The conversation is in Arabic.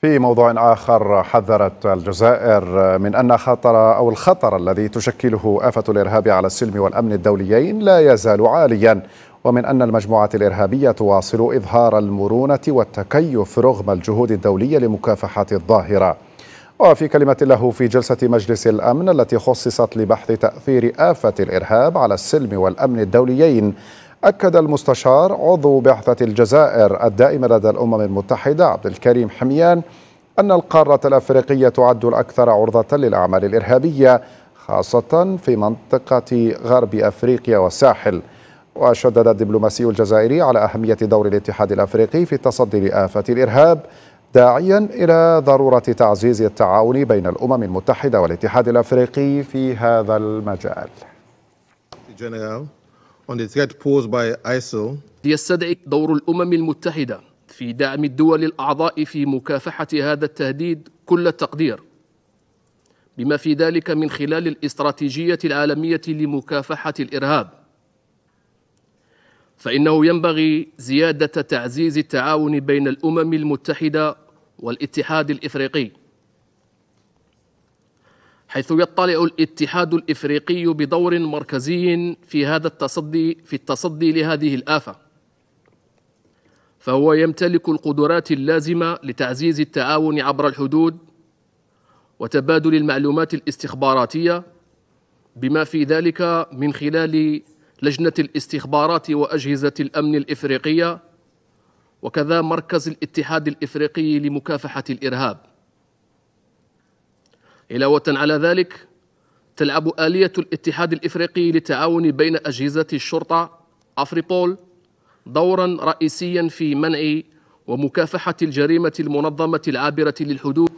في موضوع آخر حذرت الجزائر من أن خطر أو الخطر الذي تشكله آفة الإرهاب على السلم والأمن الدوليين لا يزال عاليا ومن أن المجموعات الإرهابية تواصل إظهار المرونة والتكيف رغم الجهود الدولية لمكافحة الظاهرة وفي كلمة له في جلسة مجلس الأمن التي خصصت لبحث تأثير آفة الإرهاب على السلم والأمن الدوليين أكد المستشار عضو بعثة الجزائر الدائمة لدى الأمم المتحدة عبد الكريم حميان أن القارة الأفريقية تعد الأكثر عرضة للأعمال الإرهابية خاصة في منطقة غرب أفريقيا والساحل وشدد الدبلوماسي الجزائري على أهمية دور الاتحاد الأفريقي في التصدي لآفة الإرهاب داعيا إلى ضرورة تعزيز التعاون بين الأمم المتحدة والاتحاد الأفريقي في هذا المجال on the threat posed by يستدعي دور الأمم المتحدة في دعم الدول الأعضاء في مكافحة هذا التهديد كل التقدير بما في ذلك من خلال الاستراتيجية العالمية لمكافحة الإرهاب فإنه ينبغي زيادة تعزيز التعاون بين الأمم المتحدة والاتحاد الإفريقي حيث يطلع الاتحاد الافريقي بدور مركزي في هذا التصدي في التصدي لهذه الافه فهو يمتلك القدرات اللازمه لتعزيز التعاون عبر الحدود وتبادل المعلومات الاستخباراتيه بما في ذلك من خلال لجنه الاستخبارات واجهزه الامن الافريقيه وكذا مركز الاتحاد الافريقي لمكافحه الارهاب علاوة على ذلك تلعب آلية الاتحاد الإفريقي للتعاون بين أجهزة الشرطة أفريبول دورا رئيسيا في منع ومكافحة الجريمة المنظمة العابرة للحدود